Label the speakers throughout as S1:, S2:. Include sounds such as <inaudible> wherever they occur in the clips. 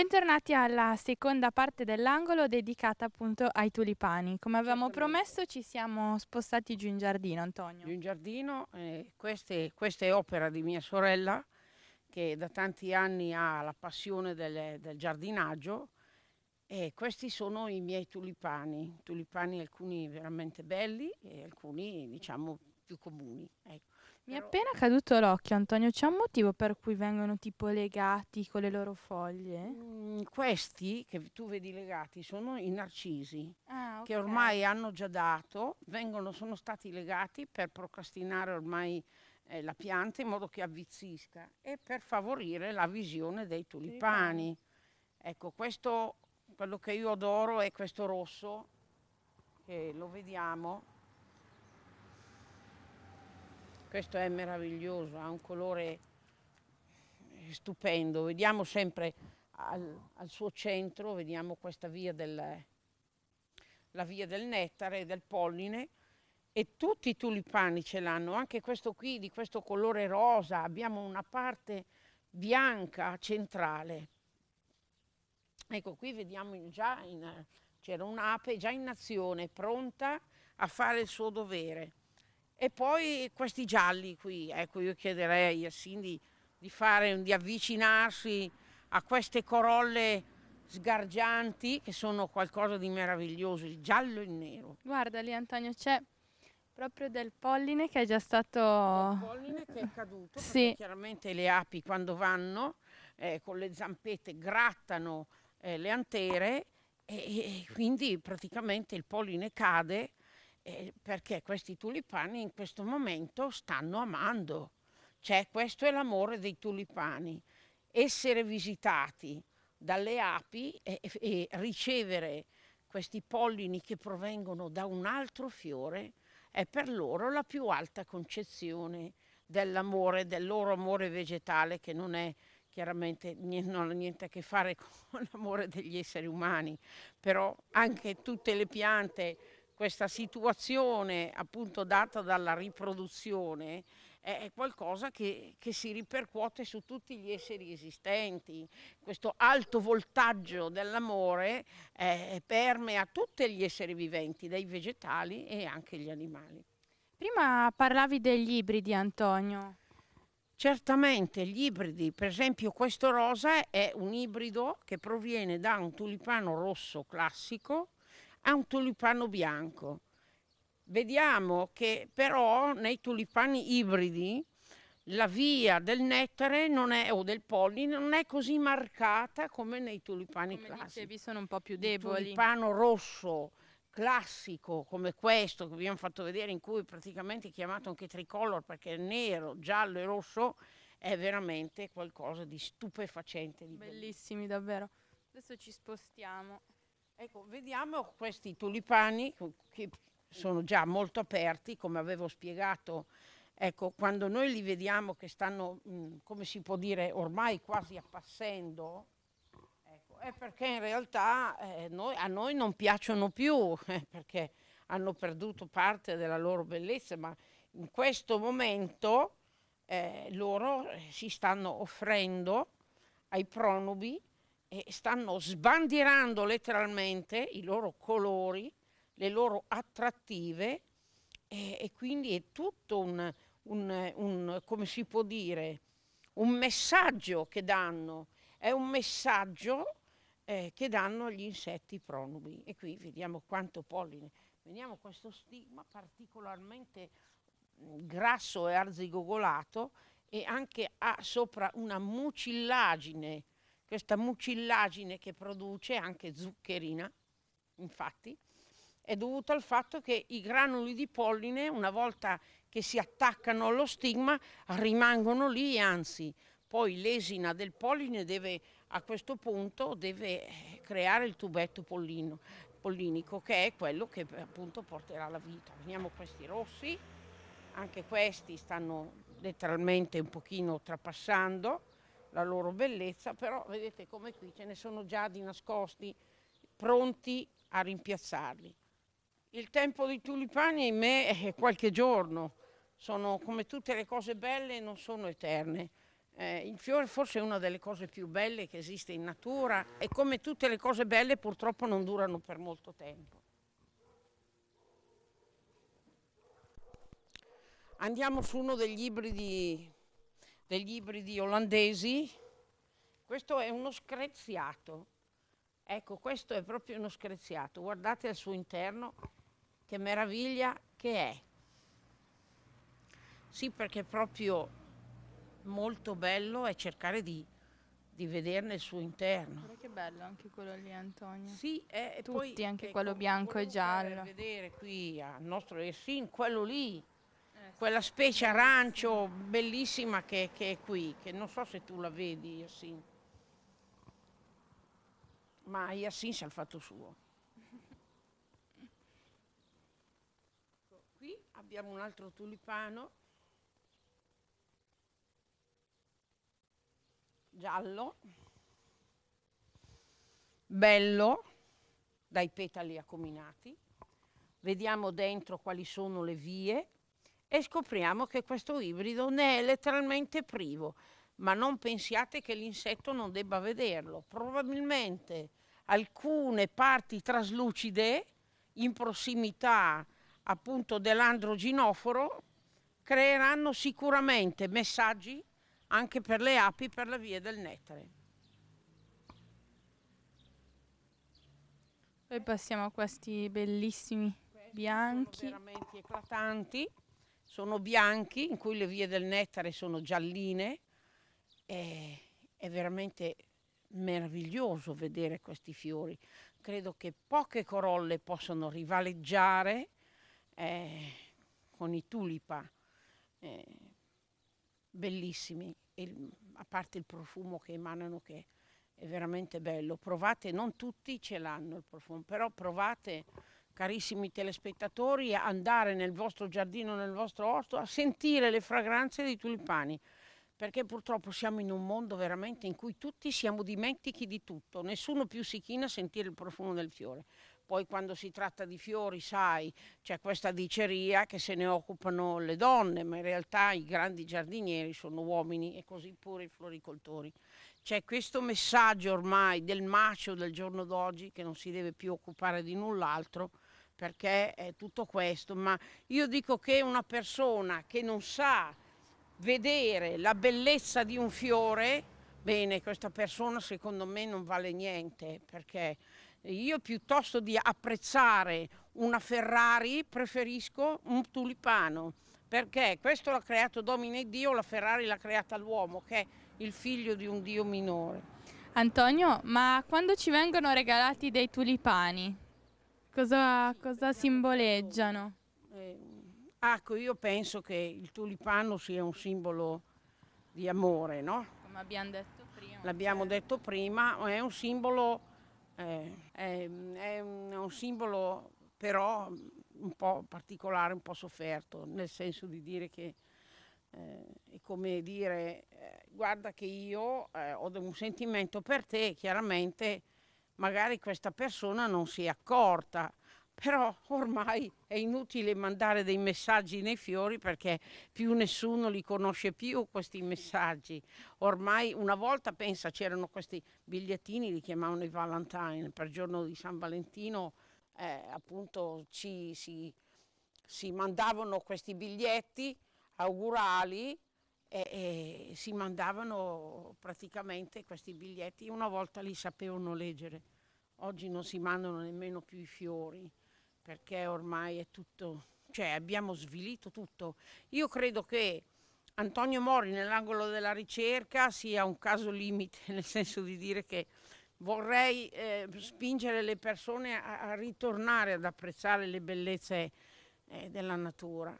S1: Bentornati alla seconda parte dell'angolo dedicata appunto ai tulipani. Come avevamo promesso ci siamo spostati giù in giardino, Antonio.
S2: Giù in giardino, eh, queste, questa è opera di mia sorella che da tanti anni ha la passione del, del giardinaggio e questi sono i miei tulipani, tulipani alcuni veramente belli e alcuni diciamo più comuni. Ecco.
S1: Mi è appena caduto l'occhio, Antonio. C'è un motivo per cui vengono tipo legati con le loro foglie? Mm,
S2: questi che tu vedi legati sono i narcisi, ah, okay. che ormai hanno già dato, vengono, sono stati legati per procrastinare ormai eh, la pianta in modo che avvizzisca e per favorire la visione dei tulipani. tulipani. Ecco, questo, quello che io adoro è questo rosso, che lo vediamo questo è meraviglioso, ha un colore eh, stupendo. Vediamo sempre al, al suo centro, vediamo questa via del, la via del nettare, del polline e tutti i tulipani ce l'hanno, anche questo qui di questo colore rosa, abbiamo una parte bianca centrale. Ecco, qui vediamo già, c'era un'ape già in azione, pronta a fare il suo dovere. E poi questi gialli qui, ecco io chiederei a Cindy di, fare, di avvicinarsi a queste corolle sgargianti che sono qualcosa di meraviglioso, il giallo e il nero.
S1: Guarda lì Antonio c'è proprio del polline che è già stato... Il polline
S2: che è caduto, sì. chiaramente le api quando vanno eh, con le zampette grattano eh, le antere e, e, quindi praticamente il polline cade perché questi tulipani in questo momento stanno amando. Cioè questo è l'amore dei tulipani, essere visitati dalle api e, e ricevere questi pollini che provengono da un altro fiore è per loro la più alta concezione dell'amore, del loro amore vegetale che non è chiaramente non ha niente a che fare <laughs> con l'amore degli esseri umani, però anche tutte le piante questa situazione appunto data dalla riproduzione è qualcosa che, che, si ripercuote su tutti gli esseri esistenti. Questo alto voltaggio dell'amore eh, permea tutti gli esseri viventi, dai vegetali e anche gli animali.
S1: Prima parlavi degli ibridi, Antonio.
S2: Certamente gli ibridi, per esempio questo rosa è un ibrido che proviene da un tulipano rosso classico ha un tulipano bianco. Vediamo che però nei tulipani ibridi la via del nettare è, o del polline non è così marcata come nei tulipani come classici. Dicevi, sono un po' più deboli. Il tulipano rosso classico come questo che abbiamo fatto vedere in cui praticamente è chiamato anche tricolor perché è nero, giallo e rosso è veramente qualcosa di stupefacente. Di Bellissimi bello. davvero.
S1: Adesso ci spostiamo.
S2: Ecco, vediamo questi tulipani che sono già molto aperti, come avevo spiegato. Ecco, quando noi li vediamo che stanno, mh, mm, come si può dire, ormai quasi appassendo, ecco, è perché in realtà eh, noi, a noi non piacciono più, eh, perché hanno perduto parte della loro bellezza, ma in questo momento eh, loro eh, si stanno offrendo ai pronubi eh, stanno sbandierando letteralmente i loro colori, le loro attrattive eh, e quindi è tutto un, un, un, come si può dire, un messaggio che danno, è un messaggio eh, che danno agli insetti pronubi. E qui vediamo quanto polline. Vediamo questo stigma particolarmente mm, grasso e arzigogolato e anche ha sopra una mucillagine questa mucillagine che produce, anche zuccherina, infatti, è dovuta al fatto che i granuli di polline, una volta che si attaccano allo stigma, rimangono lì, anzi, poi l'esina del polline deve, a questo punto deve eh, creare il tubetto pollino, pollinico, che è quello che eh, appunto porterà la vita. Vediamo questi rossi, anche questi stanno letteralmente un pochino trapassando, la loro bellezza, però vedete come qui ce ne sono già di nascosti, pronti a rimpiazzarli. Il tempo dei tulipani in me è qualche giorno, sono come tutte le cose belle, non sono eterne. Eh, il fiore forse è una delle cose più belle che esiste in natura e come tutte le cose belle purtroppo non durano per molto tempo. Andiamo su uno degli ibridi degli ibridi olandesi, questo è uno screziato. Ecco, questo è proprio uno screziato. Guardate al suo interno, che meraviglia che è. Sì, perché è proprio molto bello è cercare di, di vederne il suo interno.
S1: Guarda che bello anche quello lì, Antonio. Sì, è, eh, e Tutti, poi, anche ecco, quello bianco e giallo. vedere
S2: qui al nostro Sì, quello lì quella specie arancio bellissima che, che, è qui, che non so se tu la vedi, Yassin. Ma Yassin si è il fatto suo. Qui abbiamo un altro tulipano giallo, bello, dai petali acuminati. Vediamo dentro quali sono le vie, e scopriamo che questo ibrido ne è letteralmente privo. Ma non pensiate che l'insetto non debba vederlo. Probabilmente alcune parti traslucide in prossimità appunto dell'androginoforo creeranno sicuramente messaggi anche per le api per la via del nettare.
S1: Poi passiamo a questi bellissimi Questi
S2: bianchi. veramente eclatanti sono bianchi, in cui le vie del Nettare sono gialline. È, è veramente meraviglioso vedere questi fiori. Credo che poche corolle possano rivaleggiare eh, con i tulipa, eh, bellissimi, e, a parte il profumo che emanano che è veramente bello. Provate, non tutti ce l'hanno il profumo, però provate carissimi telespettatori, andare nel vostro giardino, nel vostro orto, a sentire le fragranze dei tulipani, perché purtroppo siamo in un mondo veramente in cui tutti siamo dimentichi di tutto, nessuno più si china a sentire il profumo del fiore. Poi quando si tratta di fiori, sai, c'è questa diceria che se ne occupano le donne, ma in realtà i grandi giardinieri sono uomini e così pure i floricoltori. C'è questo messaggio ormai del macio del giorno d'oggi che non si deve più occupare di null'altro, perché è tutto questo, ma io dico che una persona che non sa vedere la bellezza di un fiore, bene, questa persona secondo me non vale niente, perché io piuttosto di apprezzare una Ferrari preferisco un tulipano, perché questo l'ha creato Domine Dio, la Ferrari l'ha creata l'uomo, che è il figlio di un Dio minore.
S1: Antonio, ma quando ci vengono regalati dei tulipani, Cosa, cosa simboleggiano? Eh,
S2: ecco, io penso che il tulipano sia un simbolo di amore, no?
S1: Come abbiamo detto prima.
S2: L'abbiamo certo. detto prima, è un simbolo, eh, è, è un simbolo però un po' particolare, un po' sofferto, nel senso di dire che eh, è come dire eh, guarda che io eh, ho un sentimento per te, chiaramente magari questa persona non si è accorta. Però ormai è inutile mandare dei messaggi nei fiori perché più nessuno li conosce più questi messaggi. Ormai una volta pensa c'erano questi bigliettini, li chiamavano i Valentine, per il giorno di San Valentino eh, appunto ci, si, si mandavano questi biglietti augurali e, e si mandavano praticamente questi biglietti. Una volta li sapevano leggere, oggi non si mandano nemmeno più i fiori perché ormai è tutto, cioè abbiamo svilito tutto. Io credo che Antonio Mori nell'angolo della ricerca sia un caso limite, <laughs> nel senso di dire che vorrei eh, spingere le persone a, a, ritornare ad apprezzare le bellezze eh, della natura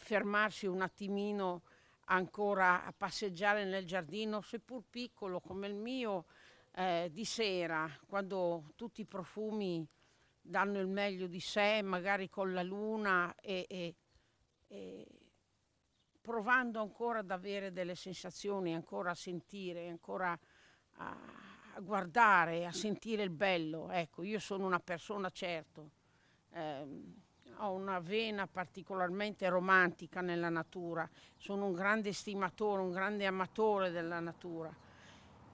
S2: fermarsi un attimino ancora a passeggiare nel giardino, seppur piccolo come il mio, eh, di sera, quando tutti i profumi danno il meglio di sé, magari con la luna e, e, e provando ancora ad avere delle sensazioni, ancora a sentire, ancora a, a guardare, a sentire il bello. Ecco, io sono una persona certo. Ehm, ho una vena particolarmente romantica nella natura, sono un grande stimatore, un grande amatore della natura.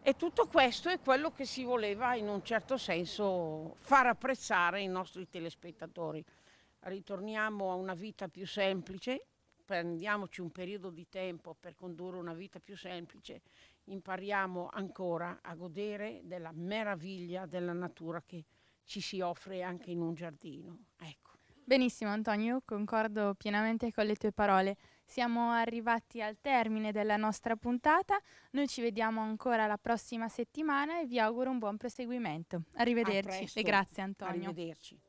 S2: E tutto questo è quello che si voleva in un certo senso far apprezzare ai nostri telespettatori. Ritorniamo a una vita più semplice, prendiamoci un periodo di tempo per condurre una vita più semplice, impariamo ancora a godere della meraviglia della natura che ci si offre anche in un giardino. Ecco.
S1: Benissimo Antonio, concordo pienamente con le tue parole. Siamo arrivati al termine della nostra puntata, noi ci vediamo ancora la prossima settimana e vi auguro un buon proseguimento. Arrivederci e grazie Antonio. Arrivederci.